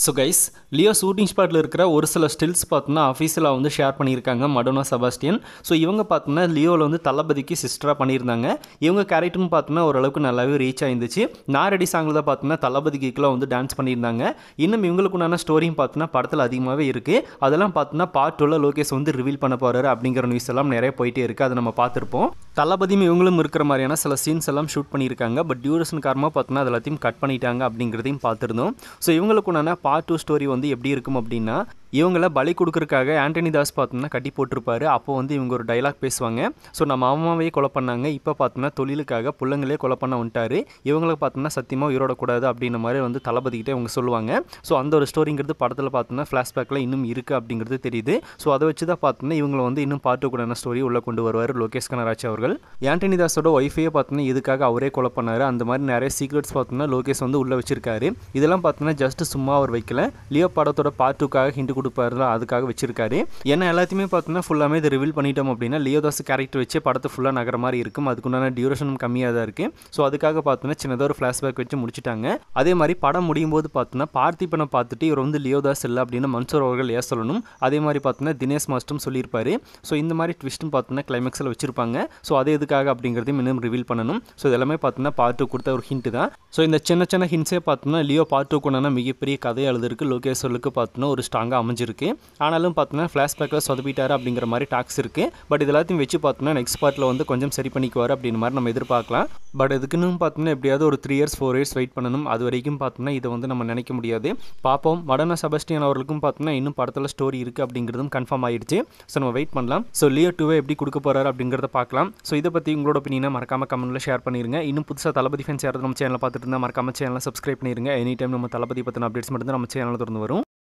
so guys Leo shooting ஸ்பாட்டில் இருக்கிற ஒரு சில ஸ்டில்ஸ் பார்த்தோன்னா அஃபீஷியலாக வந்து ஷேர் பண்ணியிருக்காங்க மடோனா செபாஸ்டியன் ஸோ இவங்க பார்த்தோன்னா லியோவில் வந்து தளபதிக்கு சிஸ்டராக பண்ணியிருந்தாங்க இவங்க கேரக்டர்னு பார்த்தோன்னா ஓரளவுக்கு நல்லாவே ரீச் ஆயிருந்துச்சு நாரடி சாங்கில் தான் பார்த்தோன்னா தளபதிக்குலாம் வந்து டான்ஸ் பண்ணியிருந்தாங்க இன்னும் இவங்களுக்கு உண்டான ஸ்டோரியும் பார்த்தோன்னா படத்தில் அதிகமாகவே இருக்குது அதெல்லாம் பார்த்தோன்னா பார்ட் டூவில் லோகேஷ் வந்து ரிவீல் பண்ண போகிறாரு அப்படிங்கிற நியூஸ் எல்லாம் நிறைய போயிட்டே இருக்குது அதை நம்ம பார்த்துருப்போம் தளபதியும் இவங்களும் இருக்கிற மாதிரியான சில சீன்ஸ் எல்லாம் ஷூட் பண்ணியிருக்காங்க பட் டியூரேஷன் காரமாக பார்த்தோன்னா அதெல்லாத்தையும் எல்லாத்தையும் கட் பண்ணிட்டாங்க அப்படிங்கிறதையும் பார்த்துருந்தோம் ஸோ இவங்களுக்கு உண்டான பார்ட் டூ ஸ்டோரி வந்து எப்படி இருக்கும் அப்படின்னா இவங்கள பலி கொடுக்குறக்காக ஆண்டனி தாஸ் பார்த்தோம்னா கட்டி போட்டிருப்பாரு அப்போ வந்து இவங்க ஒரு டைலாக் பேசுவாங்க ஸோ நம்ம அம்மாவே கொலை பண்ணாங்க இப்போ பார்த்தோம்னா தொழிலுக்காக பிள்ளைங்களே கொலை பண்ண வந்துட்டாரு இவங்களை பார்த்தோம்னா சத்தியமாக உயிரோட கூடாது அப்படின்ற மாதிரி வந்து தளபதிக்கிட்டே அவங்க சொல்லுவாங்க ஸோ அந்த ஒரு ஸ்டோரிங்கிறது படத்தில் பார்த்தோம்னா ஃப்ளாஷ்பேக்கில் இன்னும் இருக்குது அப்படிங்கிறது தெரியுது ஸோ அதை வச்சு தான் பார்த்தோம்னா இவங்களை வந்து இன்னும் பாட்டு கூடான ஸ்டோரி உள்ளே கொண்டு வருவார் லோகேஷ் கனராஜ் அவர்கள் ஆண்டனி தாஸோட ஒய்ஃபையே பார்த்தோம்னா இதுக்காக அவரே கொலை பண்ணார் அந்த மாதிரி நிறைய சீக்ரெட்ஸ் பார்த்தோம்னா லோகேஷ் வந்து உள்ளே வச்சிருக்காரு இதெல்லாம் பார்த்தோம்னா ஜஸ்ட் சும்மா அவர் வைக்கல லியோ படத்தோட பார்ட் டூக்காக ஹிண்ட் கொடுப்பாருல அதுக்காக வச்சிருக்காரு ஏன்னா எல்லாத்தையுமே பார்த்தீங்கன்னா ஃபுல்லாமே இதை ரிவீல் பண்ணிட்டோம் அப்படின்னா லியோதாஸ் கேரக்டர் வச்சு படத்தை ஃபுல்லாக நகர மாதிரி இருக்கும் அதுக்குண்டான டியூரேஷனும் கம்மியாக தான் இருக்குது ஸோ அதுக்காக பார்த்தோன்னா சின்னதாக ஒரு ஃப்ளாஷ்பேக் வச்சு முடிச்சிட்டாங்க அதே மாதிரி படம் முடியும் போது பார்த்தோன்னா பார்த்திபனை பார்த்துட்டு இவர் வந்து லியோதாஸ் இல்லை அப்படின்னு மன்சூர் அவர்கள் ஏன் சொல்லணும் அதே மாதிரி பார்த்தோன்னா தினேஷ் மாஸ்டரும் சொல்லியிருப்பாரு ஸோ இந்த மாதிரி ட்விஸ்ட்டும் பார்த்தோன்னா கிளைமேக்ஸில் வச்சிருப்பாங்க ஸோ அது எதுக்காக அப்படிங்கிறதையும் இன்னும் ரிவீல் பண்ணணும் ஸோ இதெல்லாமே பார்த்தோன்னா பார்ட் டூ கொடுத்த ஒரு ஹிண்ட் தான் ஸோ இந்த சின்ன சின்ன ஹிண்ட்ஸே பார்த்தோன்னா லியோ பார்ட் டூ மிகப்பெரிய கதை எழுதிருக்கு லோகேஸ்வருக்கு பார்த்தோன்னா ஒரு ஸ்ட்ராங்காக அமைஞ்சிருக்கு ஆனாலும் பார்த்தோம்னா ஃப்ளாஷ்பேக்கில் சொதப்பிட்டார் அப்படிங்கிற மாதிரி டாக்ஸ் இருக்குது பட் இது எல்லாத்தையும் வச்சு பார்த்தோம்னா நெக்ஸ்ட் பார்ட்டில் வந்து கொஞ்சம் சரி பண்ணிக்குவார் அப்படின்ற மாதிரி நம்ம எதிர்பார்க்கலாம் பட் இதுக்குன்னு பார்த்தோம்னா எப்படியாவது ஒரு three years four years wait பண்ணணும் அது வரைக்கும் பார்த்தோம்னா இதை வந்து நம்ம நினைக்க முடியாது பார்ப்போம் மடனா செபஸ்டியன் அவர்களுக்கும் பார்த்தோம்னா இன்னும் படத்தில் ஸ்டோரி இருக்குது அப்படிங்கிறதும் கன்ஃபார்ம் ஆயிடுச்சு ஸோ நம்ம வெயிட் பண்ணலாம் ஸோ லியோ டூவை எப்படி கொடுக்க போகிறார் அப்படிங்கிறத பார்க்கலாம் ஸோ இதை பற்றி உங்களோட ஒப்பீனியனை மறக்காமல் கமெண்ட்டில் ஷேர் பண்ணிருங்க இன்னும் புதுசாக தளபதி ஃபேன்ஸ் யாராவது நம்ம சேனலில் பார்த்துட்டு இருந்தால் மறக்காம சேனலில் சப்ஸ்கிரைப் பண்ணிருங்க எனி டைம் நம்ம தளபதி பற்றின அப்டேட்ஸ் மட்டும் தான் நம்ம சேனலில் திறந்து வரும்